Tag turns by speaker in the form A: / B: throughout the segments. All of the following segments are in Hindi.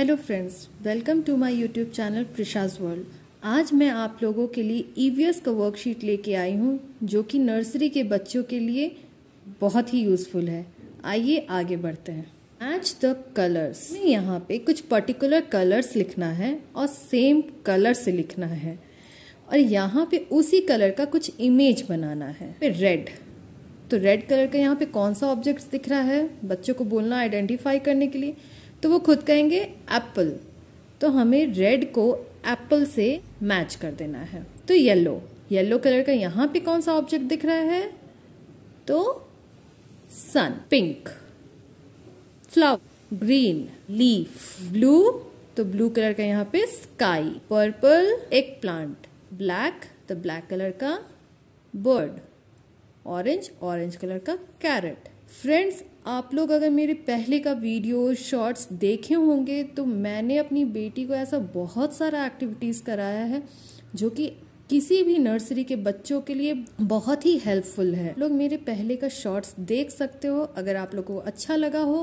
A: Hello friends welcome to my YouTube channel प्रशाज वर्ल्ड आज मैं आप लोगों के लिए ईवीएस e का वर्कशीट लेके आई हूँ जो कि नर्सरी के बच्चों के लिए बहुत ही यूज़फुल है आइए आगे बढ़ते हैं मैच द कलर्स यहाँ पे कुछ पर्टिकुलर कलर्स लिखना है और सेम कलर से लिखना है और यहाँ पे उसी कलर का कुछ इमेज बनाना है रेड तो रेड कलर का यहाँ पे कौन सा ऑब्जेक्ट दिख रहा है बच्चों को बोलना आइडेंटिफाई करने के लिए तो वो खुद कहेंगे एप्पल तो हमें रेड को एप्पल से मैच कर देना है तो येलो येलो कलर का यहाँ पे कौन सा ऑब्जेक्ट दिख रहा है तो sun pink flower green leaf blue तो ब्लू कलर का यहाँ पे स्काई पर्पल एक प्लांट ब्लैक तो ब्लैक कलर का बर्ड ऑरेंज ऑरेंज कलर का कैरेट फ्रेंड्स आप लोग अगर मेरे पहले का वीडियो शॉर्ट्स देखे होंगे तो मैंने अपनी बेटी को ऐसा बहुत सारा एक्टिविटीज़ कराया है जो कि किसी भी नर्सरी के बच्चों के लिए बहुत ही हेल्पफुल है लोग मेरे पहले का शॉर्ट्स देख सकते हो अगर आप लोगों को अच्छा लगा हो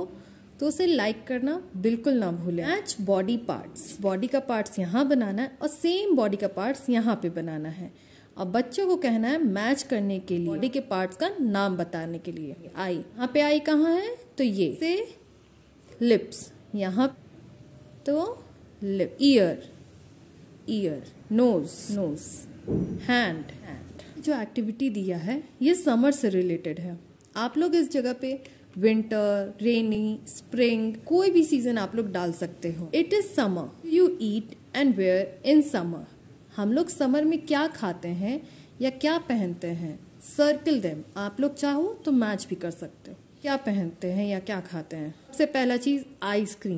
A: तो उसे लाइक करना बिल्कुल ना भूलें मैच बॉडी पार्ट्स बॉडी का पार्ट्स यहाँ बनाना है और सेम बॉडी का पार्ट्स यहाँ पे बनाना है और बच्चों को कहना है मैच करने के लिए बॉडी के पार्ट्स का नाम बताने के लिए आई यहाँ पे आई कहाँ है तो ये से लिप्स यहाँ तो lip ear ear nose nose hand hand जो एक्टिविटी दिया है ये समर से रिलेटेड है आप लोग इस जगह पे विंटर रेनी स्प्रिंग कोई भी सीजन आप लोग डाल सकते हो it is summer you eat and wear in summer हम लोग समर में क्या खाते हैं या क्या पहनते हैं सर्किल देम आप लोग चाहो तो मैच भी कर सकते हो क्या पहनते हैं या क्या खाते हैं सबसे पहला चीज़ आइसक्रीम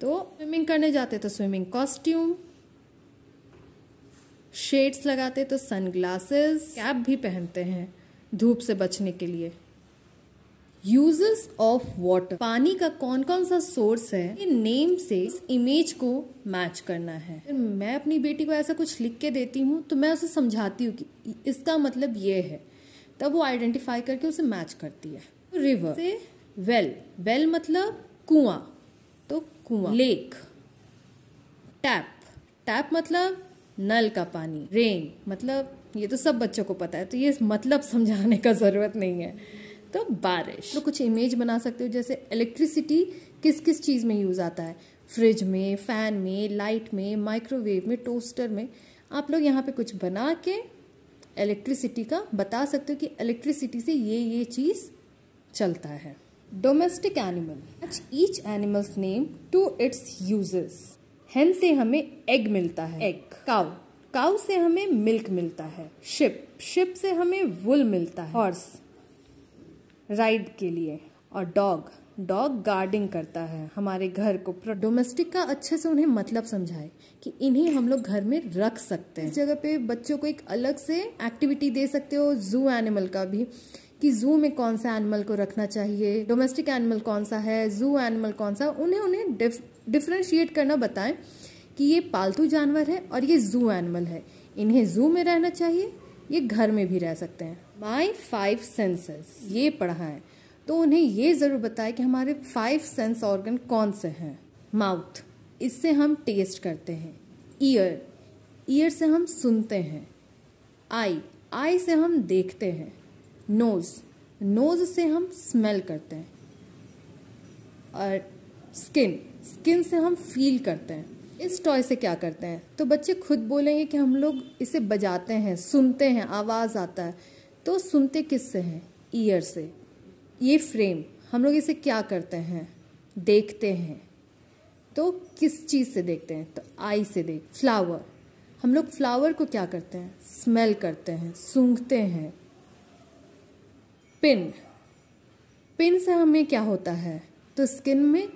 A: तो स्विमिंग करने जाते तो स्विमिंग कॉस्ट्यूम शेड्स लगाते तो सनग्लासेस कैप भी पहनते हैं धूप से बचने के लिए यूजेस ऑफ वाटर पानी का कौन कौन सा सोर्स है ये नेम से इस इमेज को मैच करना है मैं अपनी बेटी को ऐसा कुछ लिख के देती हूँ तो मैं उसे समझाती हूँ कि इसका मतलब ये है तब वो आइडेंटिफाई करके उसे मैच करती है रिवर से वेल वेल मतलब कुआं तो कुआं लेक टैप टैप मतलब नल का पानी रेन मतलब ये तो सब बच्चों को पता है तो ये मतलब समझाने का ज़रूरत नहीं है द बारिश तो कुछ इमेज बना सकते हो जैसे इलेक्ट्रिसिटी किस किस चीज़ में यूज़ आता है फ्रिज में फ़ैन में लाइट में माइक्रोवेव में टोस्टर में आप लोग यहाँ पे कुछ बना के इलेक्ट्रिसिटी का बता सकते हो कि इलेक्ट्रिसिटी से ये ये चीज़ चलता है domestic animal each animals name to its uses hen से हमें एग मिलता है एग काउ काउ से हमें मिल्क मिलता है शिप शिप से हमें वुल मिलता है हॉर्स राइड के लिए और डॉग डॉग गार्डिंग करता है हमारे घर को डोमेस्टिक का अच्छे से उन्हें मतलब समझाए कि इन्हें हम लोग घर में रख सकते हैं इस जगह पे बच्चों को एक अलग से एक्टिविटी दे सकते हो जू एनिमल का भी कि जू में कौन सा एनिमल को रखना चाहिए डोमेस्टिक एनिमल कौन सा है जू एनिमल कौन सा उन्हें उन्हें डिफ्रेंशिएट करना बताएं कि ये पालतू जानवर है और ये जू एनिमल है इन्हें जू में रहना चाहिए ये घर में भी रह सकते हैं माई फाइव सेंसेस ये पढ़ा है तो उन्हें ये ज़रूर बताए कि हमारे फाइव सेंस ऑर्गन कौन से हैं माउथ इससे हम टेस्ट करते हैं ईयर ईयर से हम सुनते हैं आई आई से हम देखते हैं नोज़ नोज़ से हम स्मेल करते हैं और स्किन स्किन से हम फील करते हैं इस टॉय से क्या करते हैं तो बच्चे खुद बोलेंगे कि हम लोग इसे बजाते हैं सुनते हैं आवाज़ आता है तो सुनते किस से हैं ईयर से ये फ्रेम हम लोग इसे क्या करते हैं देखते हैं तो किस चीज़ से देखते हैं तो आई से देख फ्लावर हम लोग फ्लावर को क्या करते हैं स्मेल करते हैं सूंघते हैं पिन पिन से हमें क्या होता है तो स्किन में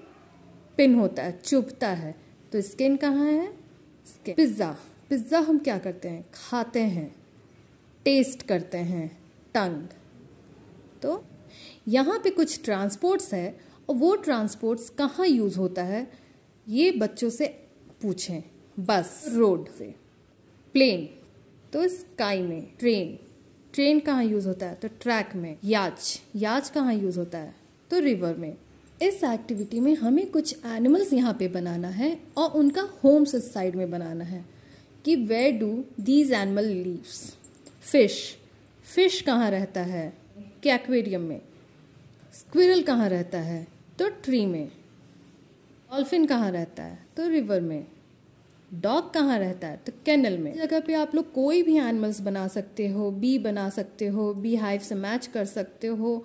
A: पिन होता है चुभता है तो स्किन कहाँ है स्किन पिज़्ज़ा पिज़्ज़ा हम क्या करते हैं खाते हैं टेस्ट करते हैं टंग तो यहाँ पे कुछ ट्रांसपोर्ट्स है और वो ट्रांसपोर्ट्स कहाँ यूज़ होता है ये बच्चों से पूछें बस रोड से प्लेन तो स्काई में ट्रेन ट्रेन कहाँ यूज़ होता है तो ट्रैक में याच याच कहाँ यूज़ होता है तो रिवर में इस एक्टिविटी में हमें कुछ एनिमल्स यहाँ पे बनाना है और उनका होम्स इस साइड में बनाना है कि वे do these animal lives fish fish कहाँ रहता है कि एक्वेरियम में स्क्विरल कहाँ रहता है तो ट्री में डॉल्फिन कहाँ रहता है तो रिवर में डॉग कहाँ रहता है तो कैनल में जगह पे आप लोग कोई भी एनिमल्स बना सकते हो बी बना सकते हो बी हाइव से मैच कर सकते हो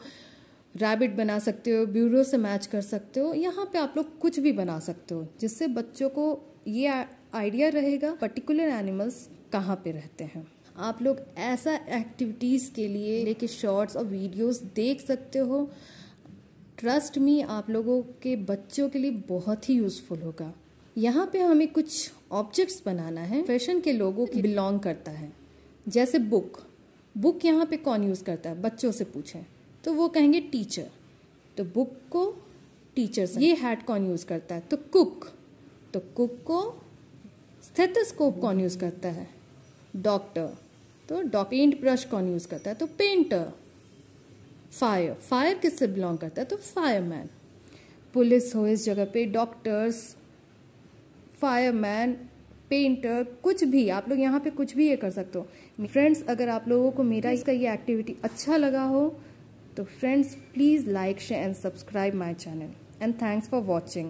A: रैबिट बना सकते हो ब्यूरो से मैच कर सकते हो यहाँ पे आप लोग कुछ भी बना सकते हो जिससे बच्चों को ये आइडिया रहेगा पर्टिकुलर एनिमल्स कहाँ पे रहते हैं आप लोग ऐसा एक्टिविटीज़ के लिए लेके शॉर्ट्स और वीडियोस देख सकते हो ट्रस्ट मी आप लोगों के बच्चों के लिए बहुत ही यूज़फुल होगा यहाँ पे हमें कुछ ऑब्जेक्ट्स बनाना है फैशन के लोगों की बिलोंग करता है जैसे बुक बुक यहाँ पे कौन यूज़ करता है बच्चों से पूछें तो वो कहेंगे टीचर तो बुक को टीचर ये हैट कौन यूज़ करता है तो कुक तो कुक को स्थेतस्कोप कौन यूज़ करता है डॉक्टर तो डॉ पेंट ब्रश कौन यूज़ करता है तो पेंटर फायर फायर किससे बिलोंग करता है तो फायरमैन पुलिस हो इस जगह पे डॉक्टर्स फायरमैन पेंटर कुछ भी आप लोग यहाँ पे कुछ भी ये कर सकते हो फ्रेंड्स अगर आप लोगों को मेरा इसका ये एक्टिविटी अच्छा लगा हो So friends, please like, share and subscribe my channel. And thanks for watching.